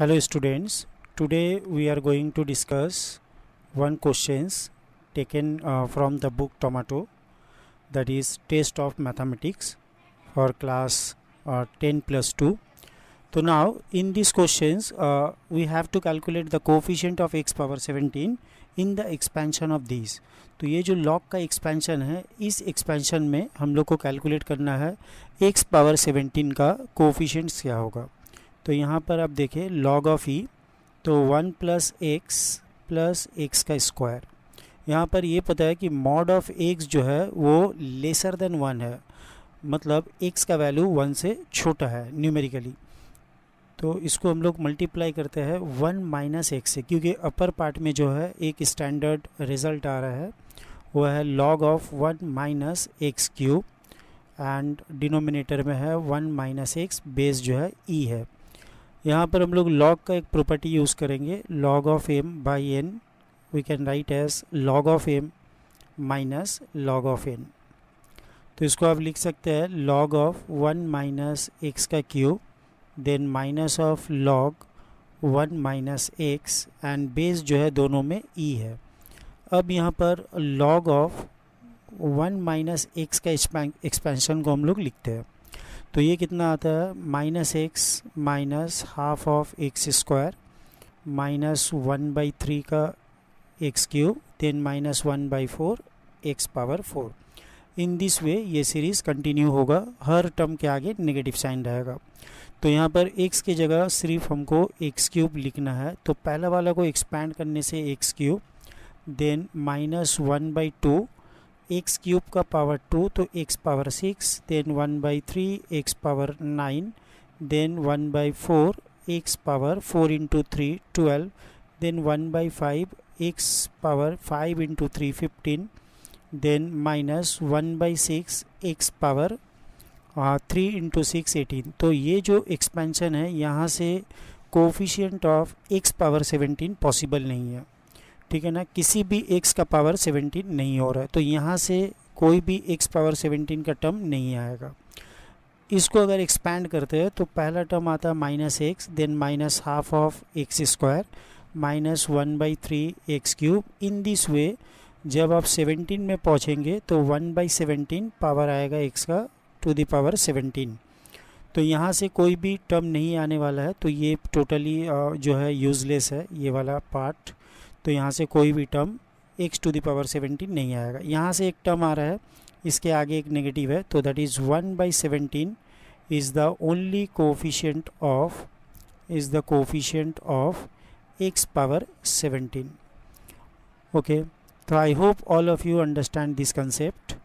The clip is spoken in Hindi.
hello students today we are going to discuss one questions taken uh, from the book tomato that is taste of mathematics for class uh, 10 plus 2 so now in these questions uh, we have to calculate the coefficient of x power 17 in the expansion of these तो ये जो लॉक का एक्सपेंशन है इस एक्सपेंशन में हम लोग को कैलकुलेट करना है एक्स पावर 17 का कोफिशेंट्स क्या होगा तो यहाँ पर आप देखें लॉग ऑफ ई तो one plus x plus x का स्क्वायर यहाँ पर ये पता है कि मॉड ऑफ एक्स जो है वो लेसर देन वन है मतलब एक्स का वैल्यू वन से छोटा है न्यूमेरिकली तो इसको हम लोग मल्टीप्लाई करते हैं वन माइनस एक्स से क्योंकि अपर पार्ट में जो है एक स्टैंडर्ड रिजल्ट आ रहा है वो है log of one minus x cube and denominator में है वन माइनस एक्स बेस जो है ई e है यहाँ पर हम लोग लॉग का एक प्रॉपर्टी यूज़ करेंगे log of m by n we can write as log of m minus log of n तो इसको आप लिख सकते हैं log of one minus x का cube then minus of log one minus x and base जो है दोनों में ई e है अब यहाँ पर log of one minus x का एक्सपेंशन को हम लोग लिखते हैं तो ये कितना आता है minus x minus half of x square minus one by three का x cube then minus one by four x power four in this way ये सीरीज़ कंटिन्यू होगा हर टर्म के आगे नेगेटिव साइन रहेगा तो यहाँ पर एक्स की जगह सिर्फ हमको एक्स क्यूब लिखना है तो पहला वाला को एक्सपैंड करने से x cube then minus one by two x cube का पावर टू तो x power six then one by three x power nine then one by four x power four into three twelve then one by five x power five into three fifteen then minus one by six x power three into six eighteen तो ये जो एक्सपेंशन है यहाँ से coefficient of x power seventeen possible नहीं है ठीक है ना किसी भी एक्स का पावर सेवनटीन नहीं हो रहा है तो यहाँ से कोई भी एक्स पावर सेवनटीन का टर्म नहीं आएगा इसको अगर एक्सपैंड करते हैं तो पहला टर्म आता है minus x then minus half of x square minus one by three x cube in this way जब आप 17 में पहुँचेंगे तो 1 बाई सेवनटीन पावर आएगा एक्स का टू दी पावर 17 तो यहाँ से कोई भी टर्म नहीं आने वाला है तो ये टोटली जो है यूज़लेस है ये वाला पार्ट तो यहाँ से कोई भी term x to power seventeen नहीं आएगा यहाँ से एक टर्म आ रहा है इसके आगे एक नेगेटिव है तो that is one by seventeen is the only coefficient of is the coefficient of x power seventeen okay तो I hope all of you understand this concept